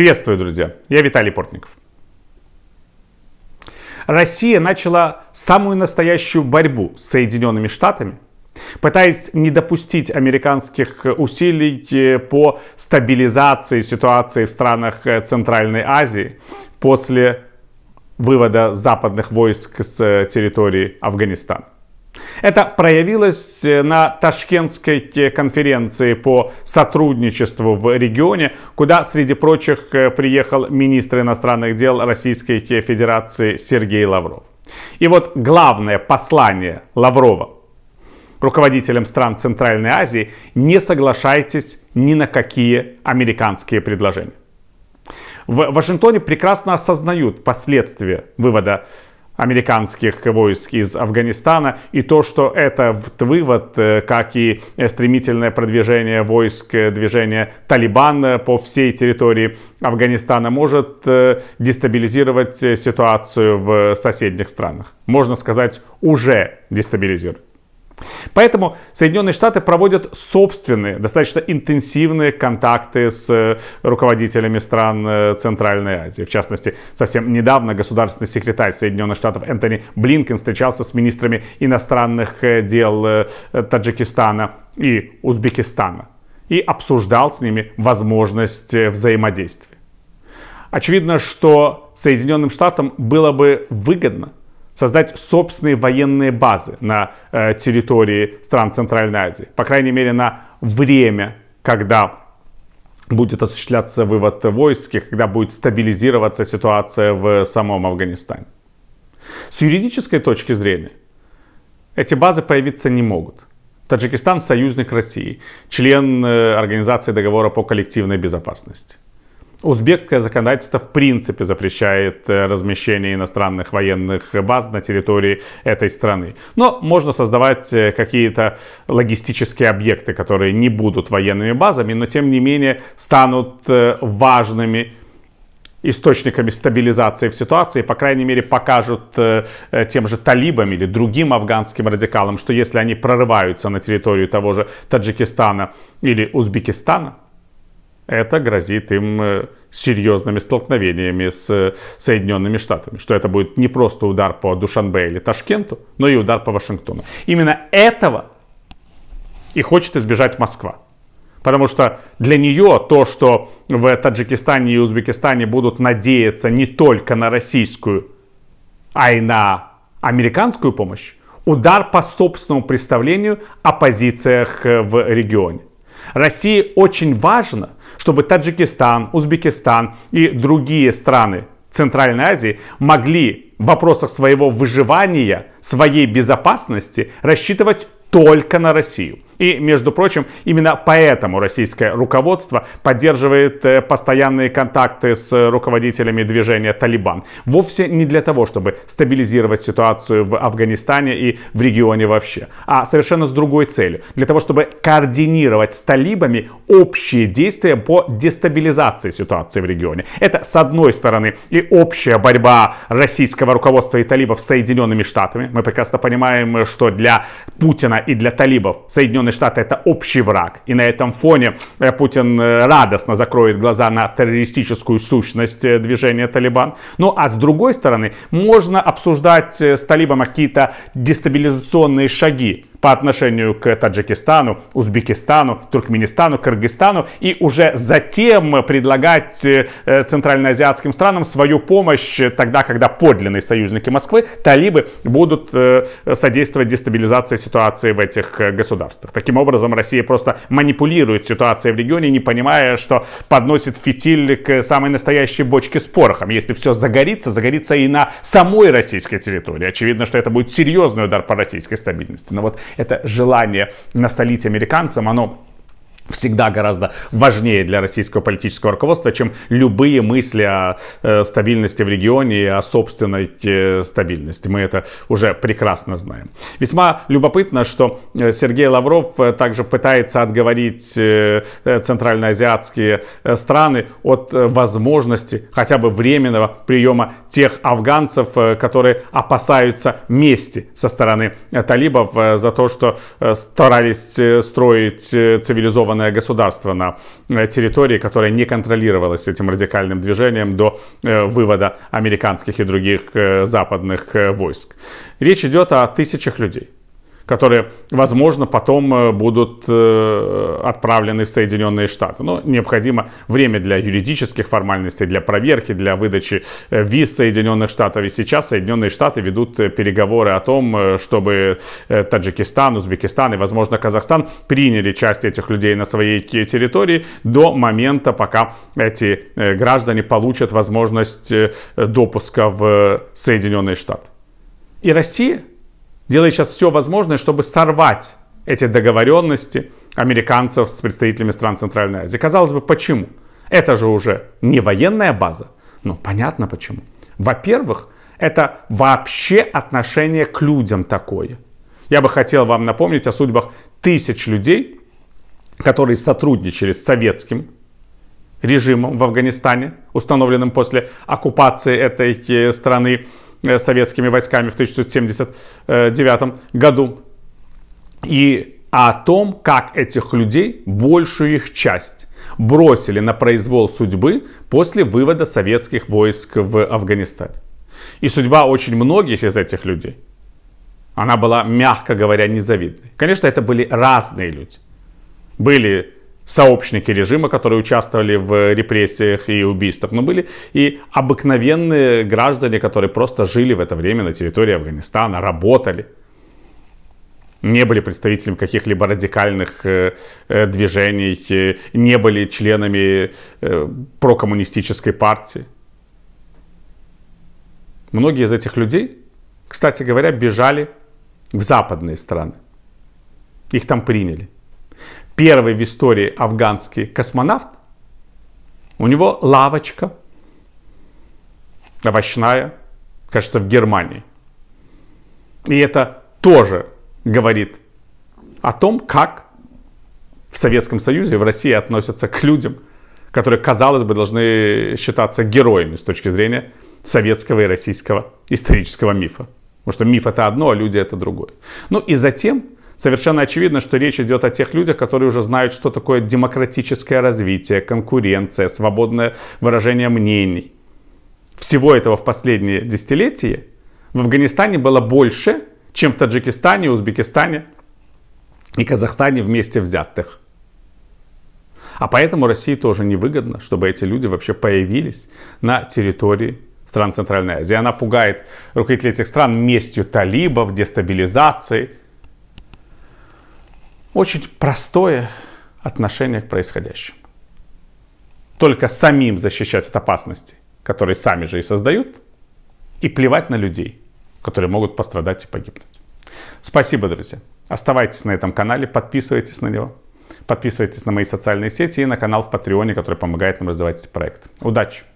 Приветствую, друзья! Я Виталий Портников. Россия начала самую настоящую борьбу с Соединенными Штатами, пытаясь не допустить американских усилий э, по стабилизации ситуации в странах э, Центральной Азии после вывода западных войск с э, территории Афганистана. Это проявилось э, на Ташкентской э, конференции по сотрудничеству в регионе, куда, среди прочих, э, приехал министр иностранных дел Российской Федерации Сергей Лавров. И вот главное послание Лаврова руководителям стран Центральной Азии, не соглашайтесь ни на какие американские предложения. В Вашингтоне прекрасно осознают последствия вывода американских войск из Афганистана. И то, что этот вывод, э, как и э, стремительное продвижение войск э, движения Талибан по всей территории Афганистана, может дестабилизировать ситуацию в соседних странах. Можно сказать, уже дестабилизирует. Поэтому Соединенные Штаты проводят собственные, достаточно интенсивные контакты с э, руководителями стран э, Центральной Азии. В частности, совсем недавно государственный секретарь Соединенных Штатов Энтони Блинкен встречался с министрами иностранных э, дел Таджикистана и Узбекистана и обсуждал с ними возможность взаимодействия. Очевидно, что Соединенным Штатам было бы выгодно, создать собственные военные базы на э, территории стран Центральной Азии, по крайней мере на время, когда будет осуществляться вывод войск, и когда будет стабилизироваться ситуация в самом Афганистане. С юридической точки зрения эти базы появиться не могут. Таджикистан союзник России, член э, Организации договора по коллективной безопасности. Узбекское законодательство в принципе запрещает э, размещение иностранных военных баз на территории этой страны. Но можно создавать э, какие-то логистические объекты, которые не будут военными базами, но тем не менее станут э, важными источниками стабилизации в ситуации, по крайней мере, покажут э, тем же талибам или другим афганским радикалам, что если они прорываются на территорию того же Таджикистана или Узбекистана, это грозит им э, серьезными столкновениями с э, Соединенными Штатами. Что это будет не просто удар по Душанбе или Ташкенту, но и удар по Вашингтону. Именно этого и хочет избежать Москва. Потому что для нее то, что в Таджикистане и Узбекистане будут надеяться не только на российскую, а и на американскую помощь, удар по собственному представлению о позициях э, в регионе. России очень важно, чтобы Таджикистан, Узбекистан и другие страны Центральной Азии могли в вопросах своего выживания, своей безопасности рассчитывать только на Россию. И, между прочим, именно поэтому российское руководство поддерживает э, постоянные контакты с руководителями движения «Талибан». Вовсе не для того, чтобы стабилизировать ситуацию в Афганистане и в регионе вообще, а совершенно с другой целью. Для того, чтобы координировать с талибами общие действия по дестабилизации ситуации в регионе. Это, с одной стороны, и общая борьба российского руководства и талибов с Соединенными Штатами. Мы прекрасно понимаем, э, что для Путина и для талибов Соединенные Соединенные Штаты это общий враг. И на этом фоне э, Путин э, радостно закроет глаза на террористическую сущность э, движения Талибан. Ну а с другой стороны, можно обсуждать с Талибом какие-то дестабилизационные шаги по отношению к Таджикистану, Узбекистану, Туркменистану, Кыргызстану и уже затем предлагать э, э, центральноазиатским странам свою помощь э, тогда, когда подлинные союзники Москвы, талибы, будут содействовать дестабилизации ситуации в этих государствах. Таким образом, Россия просто манипулирует ситуацией в регионе, не понимая, что подносит фитиль к самой настоящей бочке с порохом. Если все загорится, загорится и на самой российской территории. Очевидно, что это будет серьезный удар по российской стабильности. Но вот это желание насолить американцам, оно всегда гораздо важнее для российского политического руководства, чем любые мысли о э, стабильности в регионе и о собственной э, стабильности. Мы это уже прекрасно знаем. Весьма любопытно, что э, Сергей Лавров также пытается отговорить центральноазиатские страны от возможности хотя бы временного приема тех афганцев, которые опасаются мести со стороны талибов за то, что старались строить цивилизованные организованное государство на э, территории, которое не контролировалось этим радикальным движением до э, вывода американских и других э, западных войск. Речь идет о тысячах людей которые, возможно, потом э, будут э, отправлены в Соединенные Штаты. Но необходимо время для юридических формальностей, для проверки, для выдачи э, виз Соединенных Штатов. И сейчас Соединенные Штаты ведут переговоры о том, чтобы Таджикистан, Узбекистан и, возможно, Казахстан приняли часть этих людей на своей территории до момента, пока эти граждане получат возможность допуска в Соединенные Штаты. И Россия делает сейчас все возможное, чтобы сорвать эти договоренности американцев с представителями стран Центральной Азии. Казалось бы, почему? Это же уже не военная база. Ну, понятно почему. Во-первых, это вообще отношение к людям такое. Я бы хотел вам напомнить о судьбах тысяч людей, которые сотрудничали с советским режимом в Афганистане, установленным после оккупации этой э, страны Э, советскими войсками в 1979 году. И о том, как этих людей, большую их часть, бросили на произвол судьбы после вывода советских войск в Афганистан. И судьба очень многих из этих людей, она была, мягко говоря, незавидной. Конечно, это были разные люди. Были сообщники режима, которые участвовали в репрессиях и убийствах, но были и обыкновенные граждане, которые просто жили в это время на территории Афганистана, работали, не были представителями каких-либо радикальных э, э движений, э, не были членами э, прокоммунистической партии. Многие из этих людей, кстати говоря, бежали в западные страны. Их там приняли первый в истории афганский космонавт, у него лавочка овощная, кажется, в Германии. И это тоже говорит о том, как в Советском Союзе в России относятся к людям, которые, казалось бы, должны считаться героями с точки зрения советского и российского исторического мифа. Потому что миф это одно, а люди это другое. Ну и затем Совершенно очевидно, что речь идет о тех людях, которые уже знают, что такое демократическое развитие, конкуренция, свободное выражение мнений. Всего этого в последние десятилетия в Афганистане было больше, чем в Таджикистане, Узбекистане и Казахстане вместе взятых. А поэтому России тоже невыгодно, чтобы эти люди вообще появились на территории стран Центральной Азии. Она пугает руководителей этих стран местью талибов, дестабилизацией очень простое отношение к происходящему. Только самим защищать от опасностей, которые сами же и создают, и плевать на людей, которые могут пострадать и погибнуть. Спасибо, друзья. Оставайтесь на этом канале, подписывайтесь на него, подписывайтесь на мои социальные сети и на канал в Патреоне, который помогает нам развивать этот проект. Удачи!